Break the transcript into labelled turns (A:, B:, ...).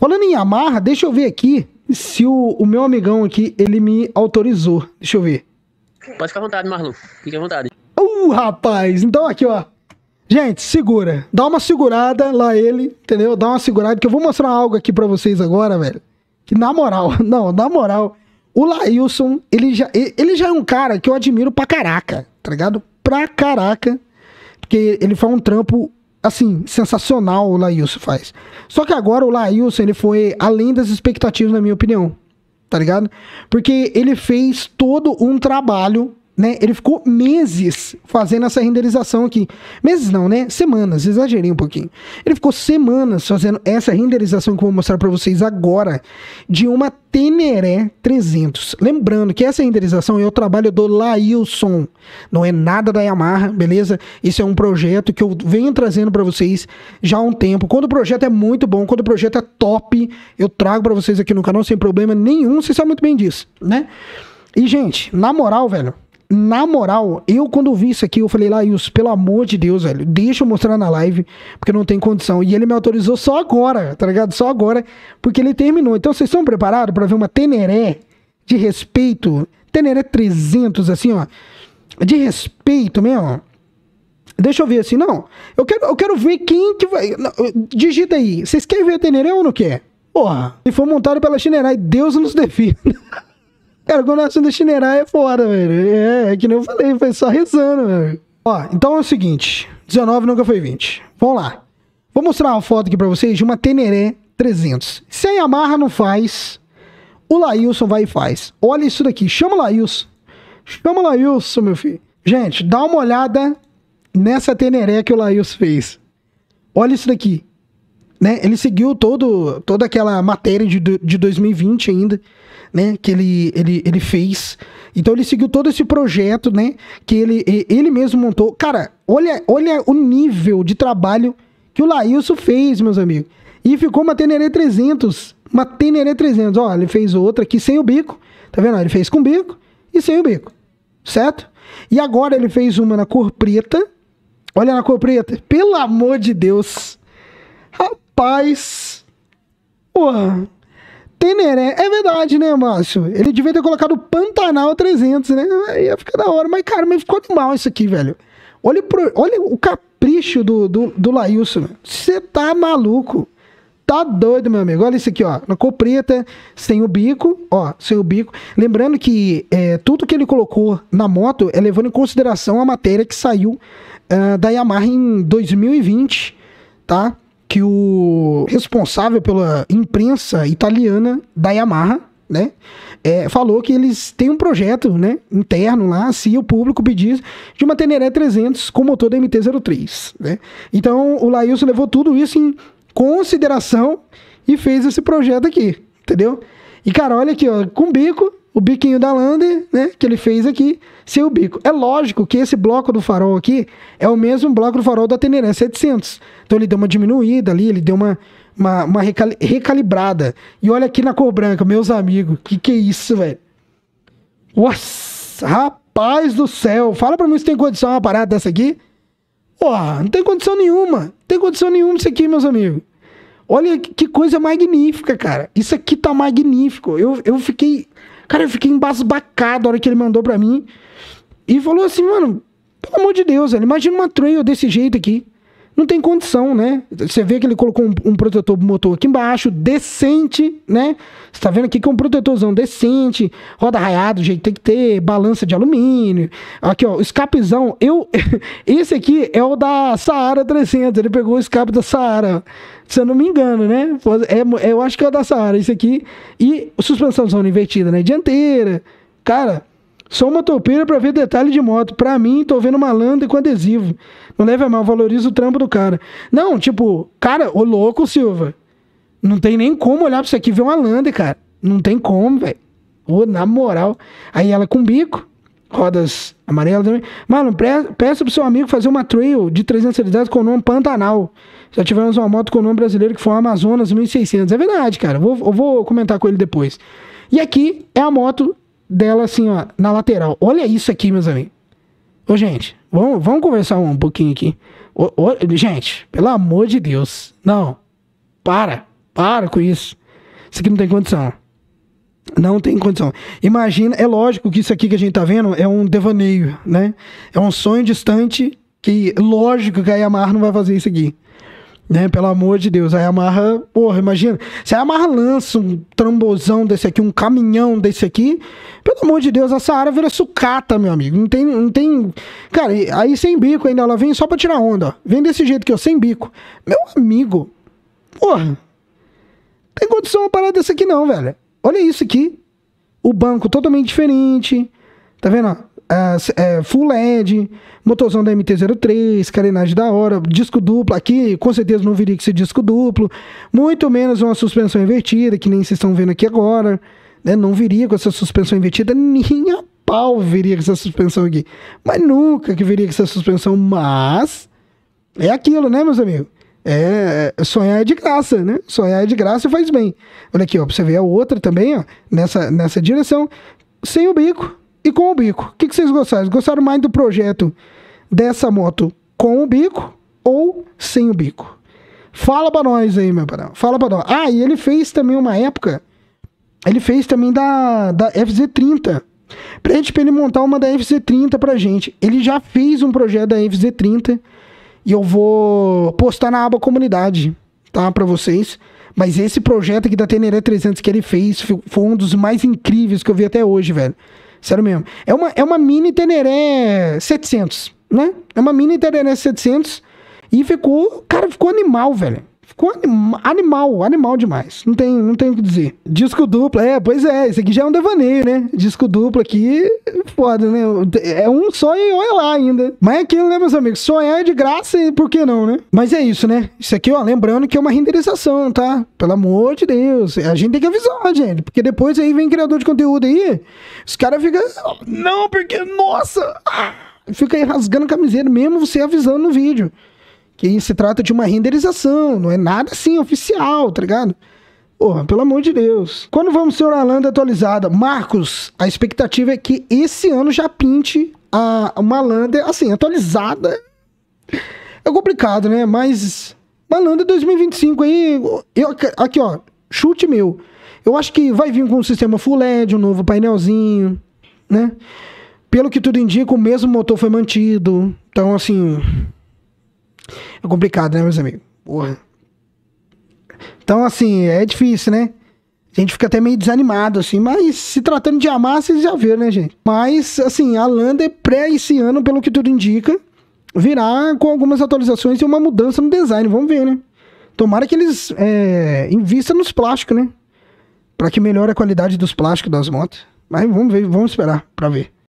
A: Falando em Yamaha, deixa eu ver aqui se o, o meu amigão aqui, ele me autorizou. Deixa eu ver. Pode ficar à vontade, Marlon. Fique à vontade. Uh, rapaz! Então aqui, ó. Gente, segura. Dá uma segurada lá ele, entendeu? Dá uma segurada, que eu vou mostrar algo aqui para vocês agora, velho. Que na moral, não, na moral, o Lailson, ele já, ele já é um cara que eu admiro pra caraca, tá ligado? Pra caraca. Porque ele faz um trampo assim, sensacional o Laílson faz. Só que agora o Laílson, ele foi além das expectativas, na minha opinião. Tá ligado? Porque ele fez todo um trabalho né? Ele ficou meses fazendo essa renderização aqui. Meses não, né? Semanas, exagerei um pouquinho. Ele ficou semanas fazendo essa renderização que eu vou mostrar para vocês agora de uma Teneré 300. Lembrando que essa renderização é o trabalho do Lailson, não é nada da Yamaha, beleza? Isso é um projeto que eu venho trazendo para vocês já há um tempo. Quando o projeto é muito bom, quando o projeto é top, eu trago para vocês aqui no canal sem problema nenhum, vocês sabem muito bem disso, né? E gente, na moral, velho, na moral, eu quando vi isso aqui, eu falei, Laius, pelo amor de Deus, velho, deixa eu mostrar na live, porque não tem condição. E ele me autorizou só agora, tá ligado? Só agora, porque ele terminou. Então vocês estão preparados para ver uma Teneré de respeito? Teneré 300, assim, ó. De respeito mesmo, Deixa eu ver assim, não. Eu quero, eu quero ver quem que vai. Não, digita aí. Vocês querem ver a Teneré ou não quer? Porra. E foi montado pela Chinerai. Deus nos defenda. Cara, quando o assunto é Shinerai é foda, velho. É, é que nem eu falei, foi só rezando, velho. Ó, então é o seguinte: 19 nunca foi 20. Vamos lá. Vou mostrar uma foto aqui pra vocês de uma Teneré 300. Se a Yamaha não faz, o Lailson vai e faz. Olha isso daqui. Chama o Lailson. Chama o Lailson, meu filho. Gente, dá uma olhada nessa Teneré que o Lailson fez. Olha isso daqui né? Ele seguiu todo, toda aquela matéria de, de 2020 ainda, né? Que ele, ele, ele fez. Então ele seguiu todo esse projeto, né? Que ele, ele mesmo montou. Cara, olha, olha o nível de trabalho que o Laílson fez, meus amigos. E ficou uma Teneré 300. Uma Teneré 300. Ó, ele fez outra aqui sem o bico. Tá vendo? Ele fez com bico e sem o bico. Certo? E agora ele fez uma na cor preta. Olha na cor preta. Pelo amor de Deus. Rapaz. Porra. Teneré. É verdade, né, Márcio? Ele devia ter colocado Pantanal 300, né? Ia ficar da hora. Mas, cara, mas ficou mal isso aqui, velho. Olha, pro, olha o capricho do, do, do Laílson. Você tá maluco. Tá doido, meu amigo. Olha isso aqui, ó. Na cor preta, sem o bico, ó, sem o bico. Lembrando que é, tudo que ele colocou na moto é levando em consideração a matéria que saiu uh, da Yamaha em 2020, tá? que o responsável pela imprensa italiana da Yamaha, né, é, falou que eles têm um projeto, né, interno lá, se o público pedir, de uma Teneré 300 com motor da MT-03, né. Então, o Lailson levou tudo isso em consideração e fez esse projeto aqui, entendeu? E, cara, olha aqui, ó, com bico, o biquinho da lander, né, que ele fez aqui, sem o bico. É lógico que esse bloco do farol aqui é o mesmo bloco do farol da Teneré 700. Então ele deu uma diminuída ali, ele deu uma, uma, uma recalibrada. E olha aqui na cor branca, meus amigos, que que é isso, velho? Nossa, rapaz do céu, fala pra mim se tem condição uma parada dessa aqui. Porra, não tem condição nenhuma, não tem condição nenhuma isso aqui, meus amigos. Olha que coisa magnífica, cara. Isso aqui tá magnífico. Eu, eu fiquei Cara, eu fiquei embasbacado a hora que ele mandou pra mim. E falou assim, mano, pelo amor de Deus, velho, imagina uma trail desse jeito aqui não tem condição, né? Você vê que ele colocou um, um protetor motor aqui embaixo, decente, né? Você tá vendo aqui que é um protetorzão decente, roda raiada do jeito que tem que ter, balança de alumínio. Aqui, ó, o escapezão, eu... Esse aqui é o da Saara 300, ele pegou o escape da Saara, se eu não me engano, né? É, eu acho que é o da Saara, esse aqui. E suspensão invertida, né? Dianteira. Cara, só uma toupeira para ver detalhe de moto. Pra mim, tô vendo uma landa com adesivo. Não leva a mal, valoriza o trampo do cara. Não, tipo, cara, ô louco, Silva. Não tem nem como olhar pra isso aqui e ver uma landa, cara. Não tem como, velho. Ô, na moral. Aí ela com bico, rodas amarelas também. Mano, peça pro seu amigo fazer uma trail de 300 com o nome Pantanal. Já tivemos uma moto com o nome brasileiro que foi uma Amazonas 1600. É verdade, cara. vou, eu vou comentar com ele depois. E aqui é a moto dela assim, ó, na lateral. Olha isso aqui, meus amigos. Ô, gente, vamos, vamos conversar um pouquinho aqui. Ô, ô, gente, pelo amor de Deus. Não. Para. Para com isso. Isso aqui não tem condição. Não tem condição. Imagina, é lógico que isso aqui que a gente tá vendo é um devaneio, né? É um sonho distante que, lógico que a Yamaha não vai fazer isso aqui né? Pelo amor de Deus. Aí amarra, porra, imagina. Se a Amarra lança um trambozão desse aqui, um caminhão desse aqui, pelo amor de Deus, essa área vira sucata, meu amigo. Não tem, não tem. Cara, aí sem bico ainda ela vem só pra tirar onda. Vem desse jeito que eu sem bico. Meu amigo, porra. Tem condição uma parada dessa aqui não, velho. Olha isso aqui. O banco totalmente diferente. Tá vendo? É, é, full LED, motorzão da MT-03, carenagem da hora, disco duplo aqui, com certeza não viria que ser disco duplo, muito menos uma suspensão invertida, que nem vocês estão vendo aqui agora, né? não viria com essa suspensão invertida, nem a pau viria com essa suspensão aqui, mas nunca que viria com essa suspensão, mas é aquilo, né, meus amigos? É, é sonhar é de graça, né? Sonhar é de graça e faz bem. Olha aqui, ó, pra você ver a outra também, ó, nessa, nessa direção, sem o bico, e com o bico. O que, que vocês gostaram? Gostaram mais do projeto dessa moto com o bico ou sem o bico? Fala pra nós aí, meu patrão. Fala pra nós. Ah, e ele fez também uma época. Ele fez também da, da FZ30. Pra gente pra ele montar uma da FZ30 pra gente. Ele já fez um projeto da FZ30. E eu vou postar na aba comunidade, tá? Pra vocês. Mas esse projeto aqui da Teneré 300 que ele fez foi um dos mais incríveis que eu vi até hoje, velho. Sério mesmo. É uma, é uma mini Teneré 700, né? É uma mini Teneré 700 e ficou, cara, ficou animal, velho. Ficou animal, animal demais. Não tem, não tem o que dizer. Disco duplo, é, pois é, esse aqui já é um devaneio, né? Disco duplo aqui, foda, né? É um só e olha lá ainda. Mas é aquilo, né, meus amigos? Sonhar é de graça e por que não, né? Mas é isso, né? Isso aqui, ó, lembrando que é uma renderização, tá? Pelo amor de Deus. A gente tem que avisar, gente. Porque depois aí vem criador de conteúdo aí, os caras ficam. Não, porque, nossa! Ah", fica aí rasgando a camiseta mesmo você avisando no vídeo que se trata de uma renderização, não é nada assim oficial, tá ligado? Porra, pelo amor de Deus. Quando vamos ter uma Landa atualizada? Marcos, a expectativa é que esse ano já pinte a, uma Landa, assim, atualizada. É complicado, né? Mas uma Landa 2025 aí, eu, aqui ó, chute meu. Eu acho que vai vir com um sistema full LED, um novo painelzinho, né? Pelo que tudo indica, o mesmo motor foi mantido. Então, assim, é complicado, né, meus amigos? Porra. Então, assim, é difícil, né? A gente fica até meio desanimado, assim, mas se tratando de amar, vocês já viram, né, gente? Mas, assim, a Lander é pré esse ano, pelo que tudo indica, virá com algumas atualizações e uma mudança no design, vamos ver, né? Tomara que eles é, invistam nos plásticos, né? Para que melhore a qualidade dos plásticos das motos. Mas vamos ver, vamos esperar para ver.